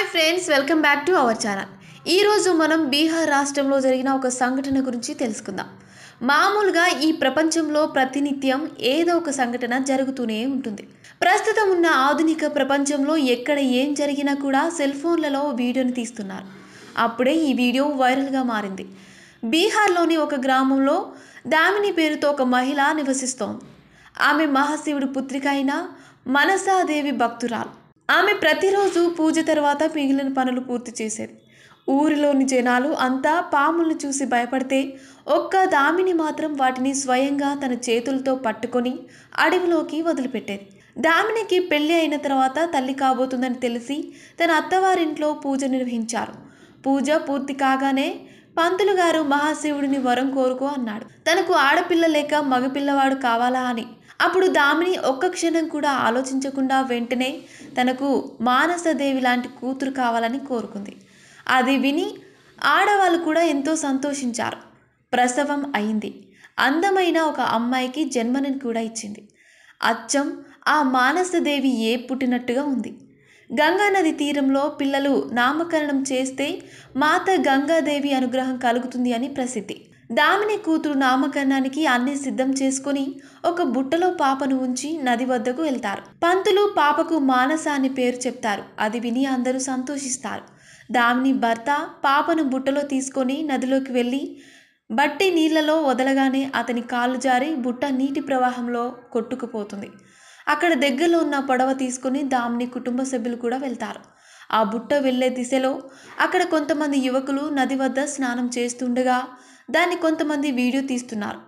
hi friends welcome back to our channel ఈరోజు మనం బీహార్ రాష్ట్రంలో జరిగిన ఒక సంఘటన గురించి తెలుసుకుందాం మామూలుగా ఈ ప్రపంచంలో ప్రతినిత్యం ఏదో ఒక సంఘటన జరుగుతూనే ఉంటుంది ప్రస్తుతం ఉన్న ఆధునిక ప్రపంచంలో ఎక్కడ ఏం జరిగినా కూడా సెల్ ఫోన్లలో వీడియోని తీస్తున్నారు అప్పుడే ఈ వీడియో వైరల్గా మారింది బీహార్లోని ఒక గ్రామంలో దామిని పేరుతో ఒక మహిళ నివసిస్తోంది ఆమె మహాశివుడు పుత్రిక అయిన మనసాదేవి భక్తురాలు ఆమె ప్రతిరోజు పూజ తర్వాత మిగిలిన పనులు పూర్తి చేసేది ఊరిలోని జనాలు అంతా పాములను చూసి భయపడితే ఒక్క దామిని మాత్రం వాటిని స్వయంగా తన చేతులతో పట్టుకొని అడవిలోకి వదిలిపెట్టేది దామినికి పెళ్లి అయిన తర్వాత తల్లి కాబోతుందని తెలిసి తన అత్తవారింట్లో పూజ నిర్వహించారు పూజ పూర్తి కాగానే పంతులు గారు మహాశివుడిని వరం కోరుకో అన్నాడు తనకు ఆడపిల్ల లేక మగపిల్లవాడు కావాలా అని అప్పుడు దామిని ఒక్క క్షణం కూడా ఆలోచించకుండా వెంటనే తనకు మానసదేవి లాంటి కూతురు కావాలని కోరుకుంది అది విని ఆడవాళ్ళు కూడా ఎంతో సంతోషించారు ప్రసవం అయింది అందమైన ఒక అమ్మాయికి జన్మని కూడా ఇచ్చింది అచ్చం ఆ మానసదేవి ఏ పుట్టినట్టుగా ఉంది గంగానది తీరంలో పిల్లలు నామకరణం చేస్తే మాత గంగాదేవి అనుగ్రహం కలుగుతుంది అని ప్రసిద్ధి దామిని కూతురు నామకరణానికి అన్ని సిద్ధం చేసుకుని ఒక బుట్టలో పాపను ఉంచి నది వద్దకు వెళ్తారు పంతులు పాపకు మానస అని పేరు చెప్తారు అది విని అందరూ సంతోషిస్తారు దామిని భర్త పాపను బుట్టలో తీసుకొని నదిలోకి వెళ్ళి బట్టి నీళ్లలో వదలగానే అతని కాళ్ళు జారి బుట్ట నీటి ప్రవాహంలో కొట్టుకుపోతుంది అక్కడ దగ్గరలో ఉన్న పొడవ తీసుకుని దామిని కుటుంబ సభ్యులు కూడా వెళ్తారు ఆ బుట్ట వెళ్లే దిశలో అక్కడ కొంతమంది యువకులు నది వద్ద స్నానం చేస్తుండగా దాన్ని కొంతమంది వీడియో తీస్తున్నారు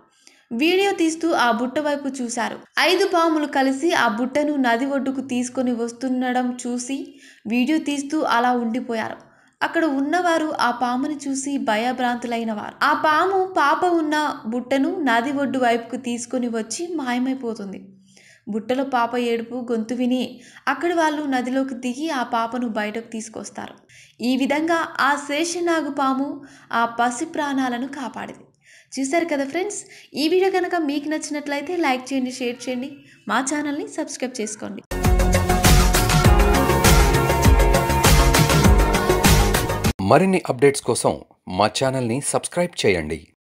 వీడియో తీస్తూ ఆ బుట్ట వైపు చూశారు ఐదు పాములు కలిసి ఆ బుట్టను నది ఒడ్డుకు తీసుకొని వస్తుండడం చూసి వీడియో తీస్తూ అలా ఉండిపోయారు అక్కడ ఉన్నవారు ఆ పాముని చూసి భయభ్రాంతులైన వారు ఆ పాము పాప ఉన్న బుట్టను నది ఒడ్డు వైపుకు తీసుకొని వచ్చి మాయమైపోతుంది బుట్టలో పాప ఏడుపు గొంతు విని అక్కడి వాళ్ళు నదిలోకి దిగి ఆ పాపను బయటకు తీసుకొస్తారు ఈ విధంగా ఆ శేషనాగు పాము ఆ పసి ప్రాణాలను కాపాడింది చూశారు కదా ఫ్రెండ్స్ ఈ వీడియో కనుక మీకు నచ్చినట్లయితే లైక్ చేయండి షేర్ చేయండి మా ఛానల్ని సబ్స్క్రైబ్ చేసుకోండి మరిన్ని అప్డేట్స్ కోసం మా ఛానల్ని సబ్స్క్రైబ్ చేయండి